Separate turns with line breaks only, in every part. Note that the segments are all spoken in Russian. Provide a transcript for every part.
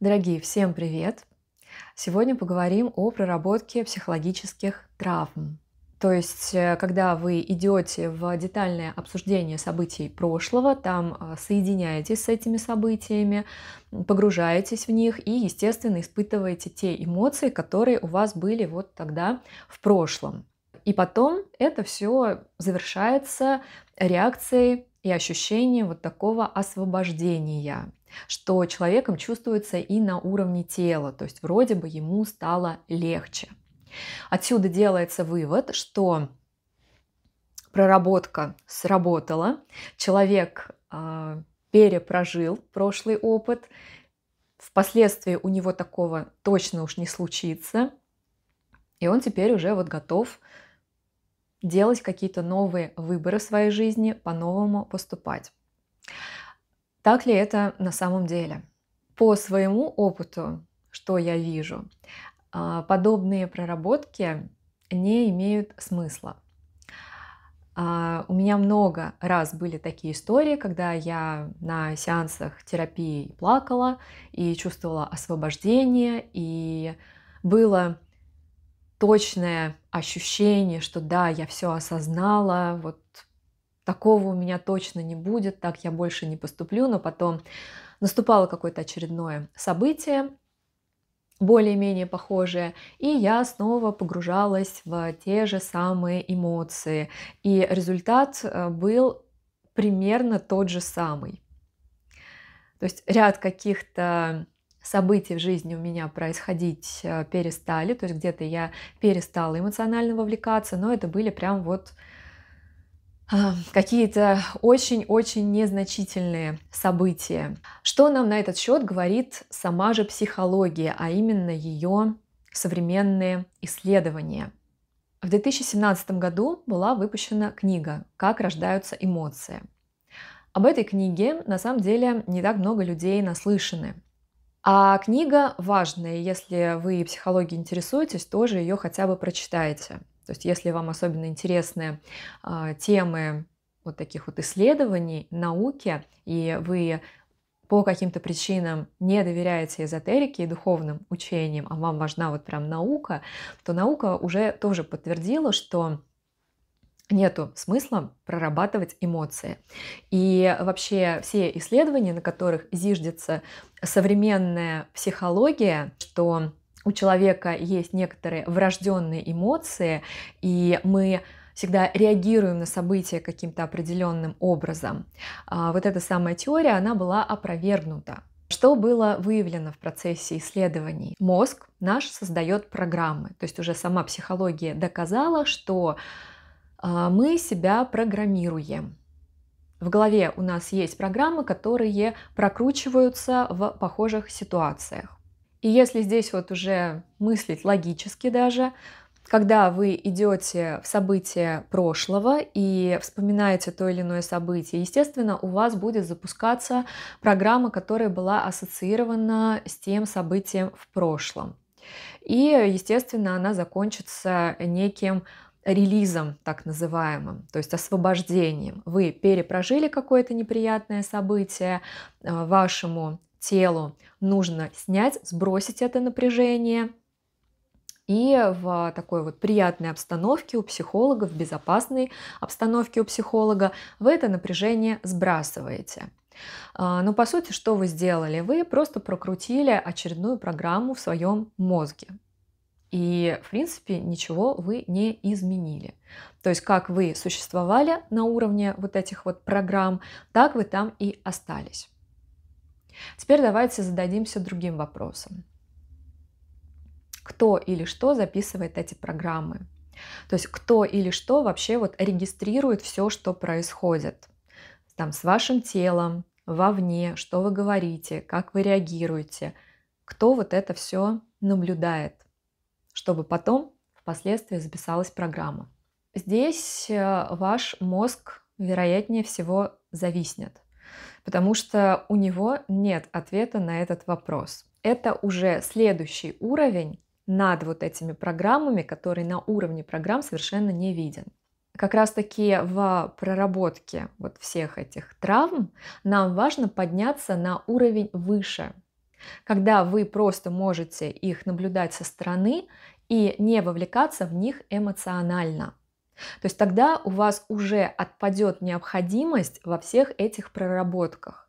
Дорогие, всем привет! Сегодня поговорим о проработке психологических травм. То есть, э, когда вы идете в детальное обсуждение событий прошлого, там а, соединяетесь с этими событиями, погружаетесь в них и, естественно, испытываете те эмоции, которые у вас были вот тогда в прошлом. И потом это все завершается реакцией и ощущением вот такого освобождения что человеком чувствуется и на уровне тела, то есть вроде бы ему стало легче. Отсюда делается вывод, что проработка сработала, человек э, перепрожил прошлый опыт, впоследствии у него такого точно уж не случится, и он теперь уже вот готов делать какие-то новые выборы в своей жизни, по-новому поступать. Так ли это на самом деле? По своему опыту, что я вижу, а, подобные проработки не имеют смысла. А, у меня много раз были такие истории, когда я на сеансах терапии плакала и чувствовала освобождение, и было точное ощущение, что да, я все осознала, вот такого у меня точно не будет, так я больше не поступлю, но потом наступало какое-то очередное событие, более-менее похожее, и я снова погружалась в те же самые эмоции, и результат э, был примерно тот же самый. То есть ряд каких-то событий в жизни у меня происходить э, перестали, то есть где-то я перестала эмоционально вовлекаться, но это были прям вот какие-то очень-очень незначительные события. Что нам на этот счет говорит сама же психология, а именно ее современные исследования. В 2017 году была выпущена книга «Как рождаются эмоции». Об этой книге на самом деле не так много людей наслышаны. А книга важная, если вы психологией интересуетесь, тоже ее хотя бы прочитаете. То есть если вам особенно интересны э, темы вот таких вот исследований, науки, и вы по каким-то причинам не доверяете эзотерике и духовным учениям, а вам важна вот прям наука, то наука уже тоже подтвердила, что нету смысла прорабатывать эмоции. И вообще все исследования, на которых зиждется современная психология, что у человека есть некоторые врожденные эмоции, и мы всегда реагируем на события каким-то определенным образом. А, вот эта самая теория, она была опровергнута. Что было выявлено в процессе исследований? Мозг наш создает программы. То есть уже сама психология доказала, что а, мы себя программируем. В голове у нас есть программы, которые прокручиваются в похожих ситуациях. И если здесь вот уже мыслить логически даже, когда вы идете в события прошлого и вспоминаете то или иное событие, естественно, у вас будет запускаться программа, которая была ассоциирована с тем событием в прошлом. И, естественно, она закончится неким релизом, так называемым, то есть освобождением. Вы перепрожили какое-то неприятное событие, э, вашему телу. Нужно снять, сбросить это напряжение. И в такой вот приятной обстановке у психолога, в безопасной обстановке у психолога вы это напряжение сбрасываете. А, но по сути, что вы сделали? Вы просто прокрутили очередную программу в своем мозге. И, в принципе, ничего вы не изменили. То есть, как вы существовали на уровне вот этих вот программ, так вы там и остались. Теперь давайте зададимся другим вопросом. Кто или что записывает эти программы? То есть кто или что вообще вот регистрирует все, что происходит там с вашим телом, вовне, что вы говорите, как вы реагируете, кто вот это все наблюдает, чтобы потом впоследствии записалась программа. Здесь э, ваш мозг, вероятнее всего, зависнет потому что у него нет ответа на этот вопрос. Это уже следующий уровень над вот этими программами, который на уровне программ совершенно не виден. Как раз-таки в проработке вот всех этих травм нам важно подняться на уровень выше, когда вы просто можете их наблюдать со стороны и не вовлекаться в них эмоционально. То есть тогда у вас уже отпадет необходимость во всех этих проработках.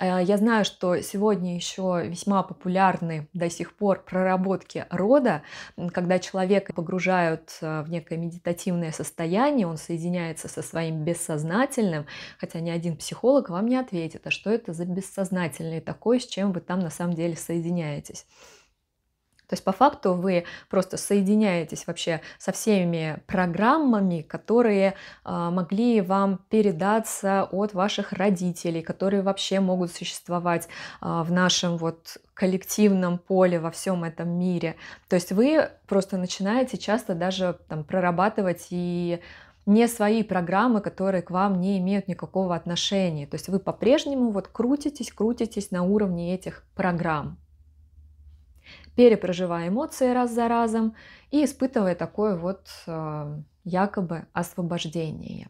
А, я знаю, что сегодня еще весьма популярны до сих пор проработки рода, когда человека погружают э, в некое медитативное состояние, он соединяется со своим бессознательным, хотя ни один психолог вам не ответит, а что это за бессознательный такой, с чем вы там на самом деле соединяетесь. То есть по факту вы просто соединяетесь вообще со всеми программами, которые а, могли вам передаться от ваших родителей, которые вообще могут существовать а, в нашем вот коллективном поле во всем этом мире. То есть вы просто начинаете часто даже там, прорабатывать и не свои программы, которые к вам не имеют никакого отношения. То есть вы по-прежнему вот крутитесь, крутитесь на уровне этих программ перепроживая эмоции раз за разом и испытывая такое вот э, якобы освобождение.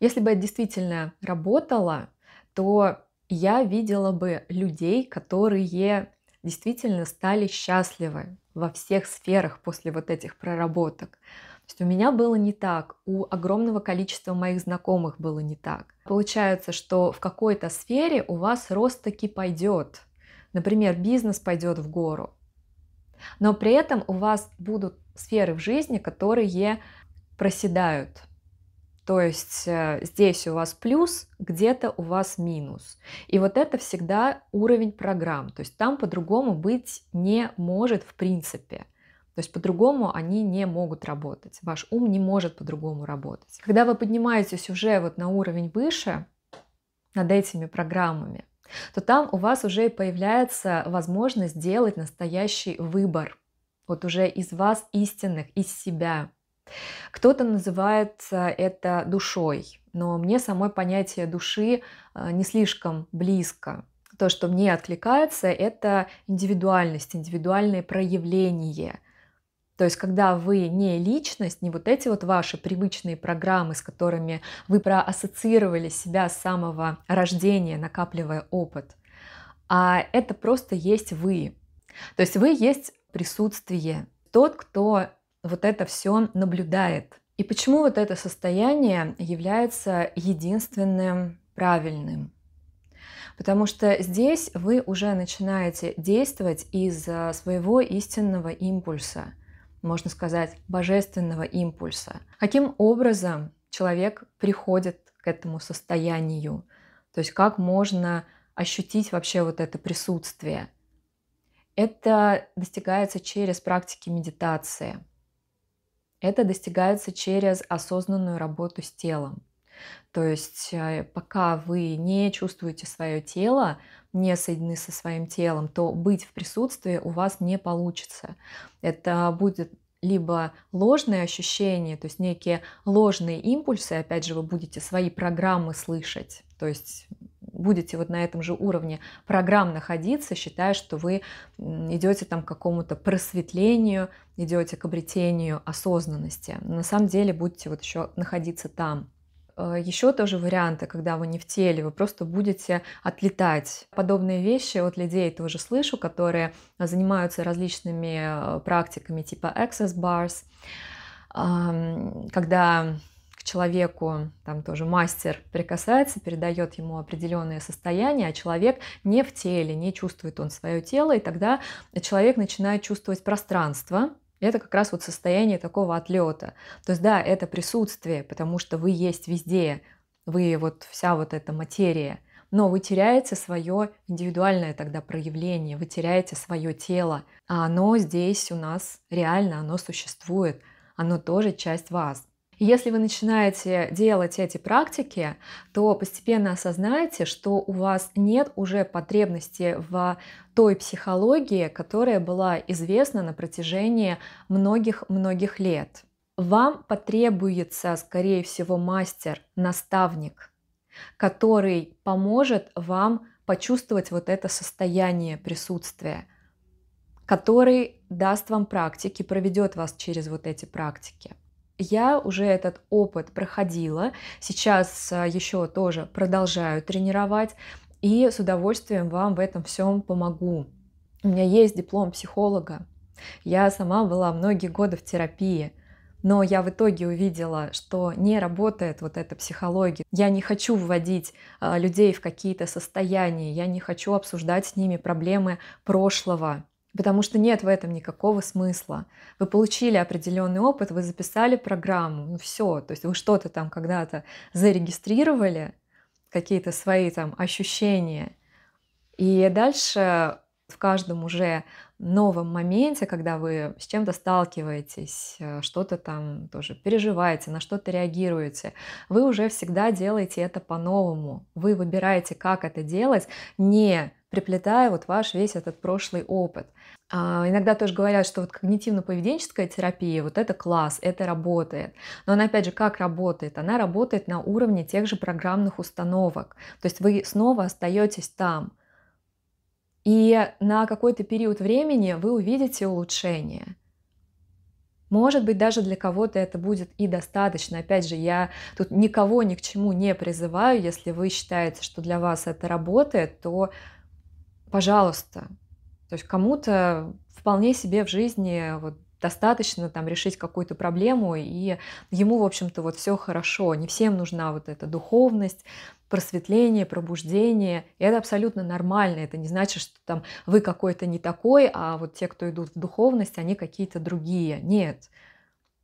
Если бы это действительно работало, то я видела бы людей, которые действительно стали счастливы во всех сферах после вот этих проработок. То есть у меня было не так, у огромного количества моих знакомых было не так. Получается, что в какой-то сфере у вас рост таки пойдет. Например, бизнес пойдет в гору, но при этом у вас будут сферы в жизни, которые проседают. То есть э, здесь у вас плюс, где-то у вас минус. И вот это всегда уровень программ. То есть там по-другому быть не может в принципе. То есть по-другому они не могут работать. Ваш ум не может по-другому работать. Когда вы поднимаетесь уже вот на уровень выше, над этими программами, то там у вас уже появляется возможность делать настоящий выбор. Вот уже из вас истинных, из себя. Кто-то называет это душой, но мне самой понятие души э, не слишком близко. То, что мне откликается, это индивидуальность, индивидуальное проявление – то есть, когда вы не личность, не вот эти вот ваши привычные программы, с которыми вы проассоциировали себя с самого рождения, накапливая опыт, а это просто есть вы. То есть вы есть присутствие, тот, кто вот это все наблюдает. И почему вот это состояние является единственным правильным? Потому что здесь вы уже начинаете действовать из своего истинного импульса – можно сказать, божественного импульса. Каким образом человек приходит к этому состоянию? То есть как можно ощутить вообще вот это присутствие? Это достигается через практики медитации. Это достигается через осознанную работу с телом. То есть э, пока вы не чувствуете свое тело, не соединены со своим телом, то быть в присутствии у вас не получится. Это будет либо ложные ощущения, то есть некие ложные импульсы, опять же, вы будете свои программы слышать, то есть будете вот на этом же уровне программ находиться, считая, что вы идете там к какому-то просветлению, идете к обретению осознанности. На самом деле будете вот еще находиться там. Э, Еще тоже варианты, когда вы не в теле, вы просто будете отлетать. Подобные вещи от людей тоже слышу, которые занимаются различными э, практиками типа access bars, когда к человеку, там тоже мастер прикасается, передает ему определенные состояния, а человек не в теле, не чувствует он свое тело, и тогда человек начинает чувствовать пространство, это как раз вот состояние такого отлета. То есть да, это присутствие, потому что вы есть везде, вы вот вся вот эта материя, но вы теряете свое индивидуальное тогда проявление, вы теряете свое тело, а оно здесь у нас реально, оно существует, оно тоже часть вас. И если вы начинаете делать эти практики, то постепенно осознаете, что у вас нет уже потребности в той психологии, которая была известна на протяжении многих-многих лет. Вам потребуется, скорее всего, мастер, наставник, который поможет вам почувствовать вот это состояние присутствия, который даст вам практики, проведет вас через вот эти практики. Я уже этот опыт проходила, сейчас а, еще тоже продолжаю тренировать и с удовольствием вам в этом всем помогу. У меня есть диплом психолога, я сама была многие годы в терапии, но я в итоге увидела, что не работает вот эта психология. Я не хочу вводить а, людей в какие-то состояния, я не хочу обсуждать с ними проблемы прошлого. Потому что нет в этом никакого смысла. Вы получили определенный опыт, вы записали программу, ну все, то есть вы что-то там когда-то зарегистрировали, какие-то свои там ощущения. И дальше в каждом уже новом моменте, когда вы с чем-то сталкиваетесь, э, что-то там тоже переживаете, на что-то реагируете, вы уже всегда делаете это по-новому. Вы выбираете, как это делать, не приплетая вот ваш весь этот прошлый опыт. А, иногда тоже говорят, что вот когнитивно-поведенческая терапия, вот это класс, это работает. Но она, опять же, как работает? Она работает на уровне тех же программных установок. То есть вы снова остаетесь там. И на какой-то период времени вы увидите улучшение – может быть, даже для кого-то это будет и достаточно. Опять же, я тут никого ни к чему не призываю. Если вы считаете, что для вас это работает, то пожалуйста. То есть кому-то вполне себе в жизни вот достаточно там решить какую-то проблему, и ему, в общем-то, вот все хорошо. Не всем нужна вот эта духовность, просветление, пробуждение. И это абсолютно нормально. Это не значит, что там вы какой-то не такой, а вот те, кто идут в духовность, они какие-то другие. Нет.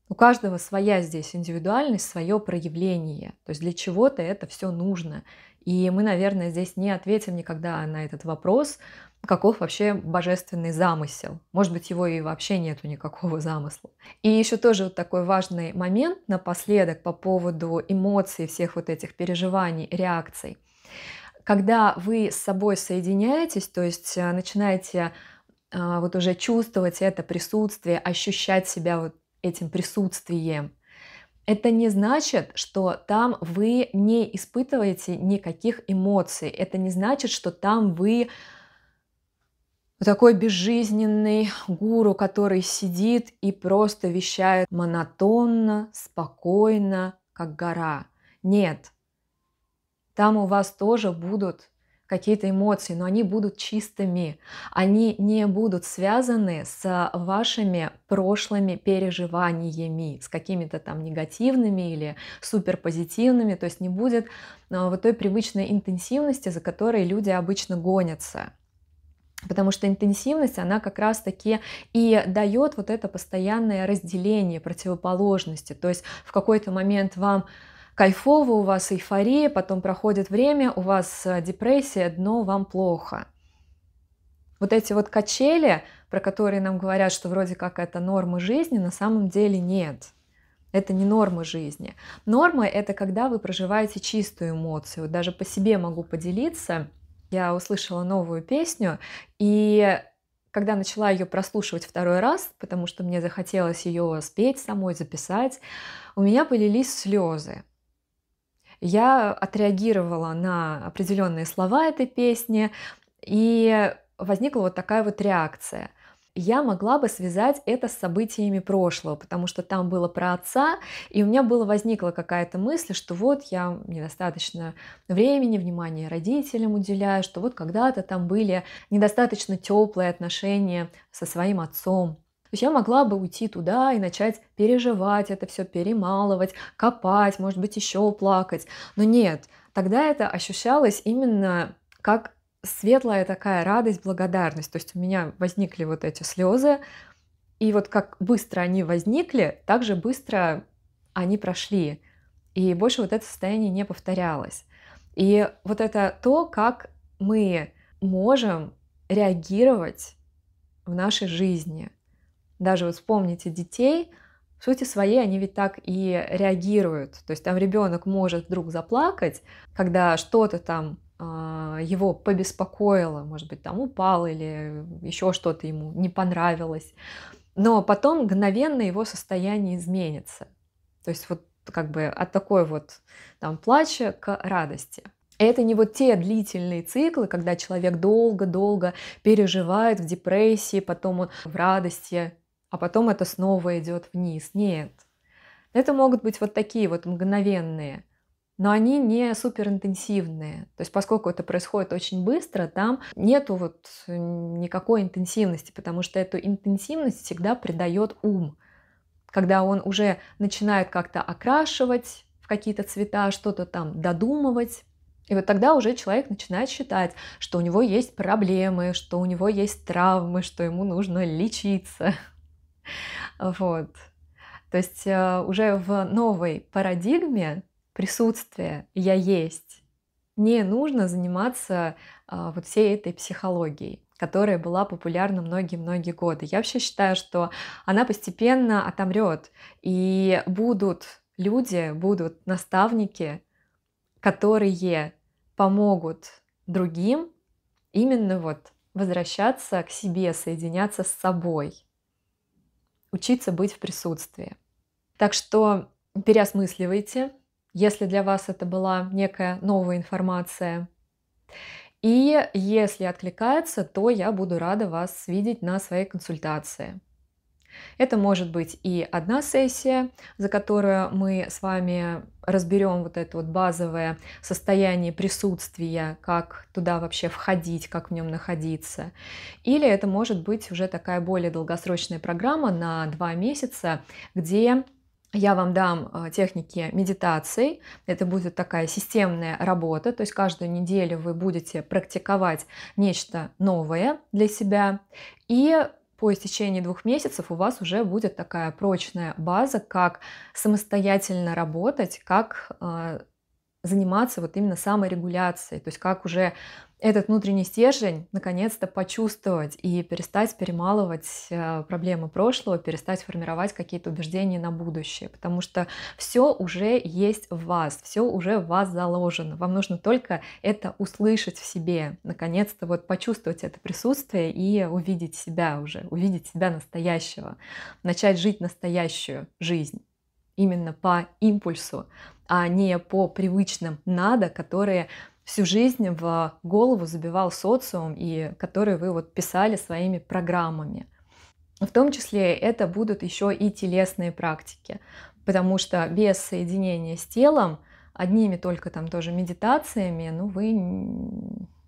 У каждого своя здесь индивидуальность, свое проявление. То есть для чего-то это все нужно. И мы, наверное, здесь не ответим никогда на этот вопрос, каков вообще божественный замысел. Может быть, его и вообще нету никакого замысла. И еще тоже вот такой важный момент напоследок по поводу эмоций, всех вот этих переживаний, реакций. Когда вы с собой соединяетесь, то есть э, начинаете а, вот уже чувствовать это присутствие, ощущать себя вот этим присутствием, это не значит, что там вы не испытываете никаких эмоций. Это не значит, что там вы такой безжизненный гуру, который сидит и просто вещает монотонно, спокойно, как гора. Нет. Там у вас тоже будут какие-то эмоции, но они будут чистыми, они не будут связаны с вашими прошлыми переживаниями, с какими-то там негативными или суперпозитивными, то есть не будет а, вот той привычной интенсивности, за которой люди обычно гонятся. Потому что интенсивность, она как раз-таки и дает вот это постоянное разделение противоположности. То есть в какой-то момент вам кайфово, у вас эйфория, потом проходит время, у вас э, депрессия, дно, вам плохо. Вот эти вот качели, про которые нам говорят, что вроде как это нормы жизни, на самом деле нет. Это не норма жизни. Норма – это когда вы проживаете чистую эмоцию. даже по себе могу поделиться. Я услышала новую песню, и когда начала ее прослушивать второй раз, потому что мне захотелось ее спеть самой, записать, у меня полились слезы я отреагировала на определенные слова этой песни, и возникла вот такая вот реакция я могла бы связать это с событиями прошлого, потому что там было про отца, и у меня было возникла какая-то мысль, что вот я недостаточно времени, внимания родителям уделяю, что вот когда-то там были недостаточно теплые отношения со своим отцом, то есть я могла бы уйти туда и начать переживать это все, перемалывать, копать, может быть, еще плакать. Но нет, тогда это ощущалось именно как светлая такая радость, благодарность. То есть у меня возникли вот эти слезы, и вот как быстро они возникли, так же быстро они прошли. И больше вот это состояние не повторялось. И вот это то, как мы можем реагировать в нашей жизни даже вот вспомните детей, в сути своей они ведь так и реагируют. То есть там ребенок может вдруг заплакать, когда что-то там а, его побеспокоило, может быть, там упал или еще что-то ему не понравилось. Но потом мгновенно его состояние изменится. То есть вот как бы от такой вот там плача к радости. Это не вот те длительные циклы, когда человек долго-долго переживает в депрессии, потом он в радости, а потом это снова идет вниз. Нет. Это могут быть вот такие вот мгновенные, но они не суперинтенсивные. То есть поскольку это происходит очень быстро, там нету вот никакой интенсивности, потому что эту интенсивность всегда придает ум. Когда он уже начинает как-то окрашивать в какие-то цвета, что-то там додумывать, и вот тогда уже человек начинает считать, что у него есть проблемы, что у него есть травмы, что ему нужно лечиться. Вот. То есть э, уже в новой парадигме присутствия «я есть» не нужно заниматься а, вот всей этой психологией которая была популярна многие-многие годы. Я вообще считаю, что она постепенно отомрет, и будут люди, будут наставники, которые помогут другим именно вот возвращаться к себе, соединяться с собой учиться быть в присутствии. Так что переосмысливайте, если для вас это была некая новая информация. И если откликается, то я буду рада вас видеть на своей консультации. Это может быть и одна сессия, за которую мы с вами разберем вот это вот базовое состояние присутствия, как туда вообще входить, как в нем находиться. Или это может быть уже такая более долгосрочная программа на два месяца, где я вам дам э, техники медитации. Это будет такая системная работа, то есть каждую неделю вы будете практиковать нечто новое для себя. И по истечении двух месяцев у вас уже будет такая прочная база, как самостоятельно работать, как а, заниматься вот именно саморегуляцией, то есть как уже этот внутренний стержень наконец-то почувствовать и перестать перемалывать э, проблемы прошлого, перестать формировать какие-то убеждения на будущее, потому что все уже есть в вас, все уже в вас заложено. Вам нужно только это услышать в себе, наконец-то вот почувствовать это присутствие и увидеть себя уже, увидеть себя настоящего, начать жить настоящую жизнь именно по импульсу, а не по привычным надо, которые всю жизнь в голову забивал социум и которые вы вот писали своими программами. В том числе это будут еще и телесные практики, потому что без соединения с телом, одними только там тоже медитациями, ну вы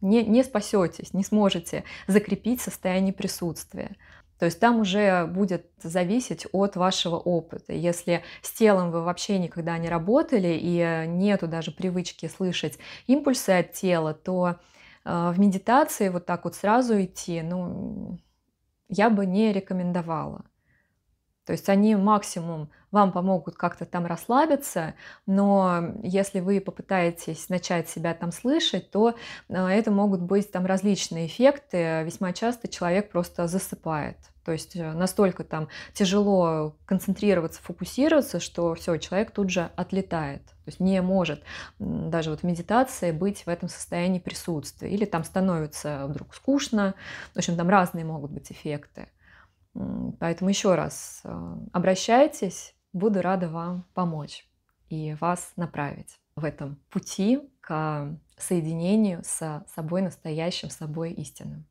не, не спасетесь, не сможете закрепить состояние присутствия. То есть там уже будет зависеть от вашего опыта. Если с телом вы вообще никогда не работали и нету даже привычки слышать импульсы от тела, то э, в медитации вот так вот сразу идти, ну, я бы не рекомендовала. То есть они максимум вам помогут как-то там расслабиться, но если вы попытаетесь начать себя там слышать, то э, это могут быть там различные эффекты. Весьма часто человек просто засыпает. То есть э, настолько там тяжело концентрироваться, фокусироваться, что все, человек тут же отлетает. То есть не может даже вот в медитации быть в этом состоянии присутствия. Или там становится вдруг скучно. В общем, там разные могут быть эффекты. Поэтому еще раз а, обращайтесь, буду рада вам помочь и вас направить в этом пути к а, соединению со собой настоящим, собой истинным.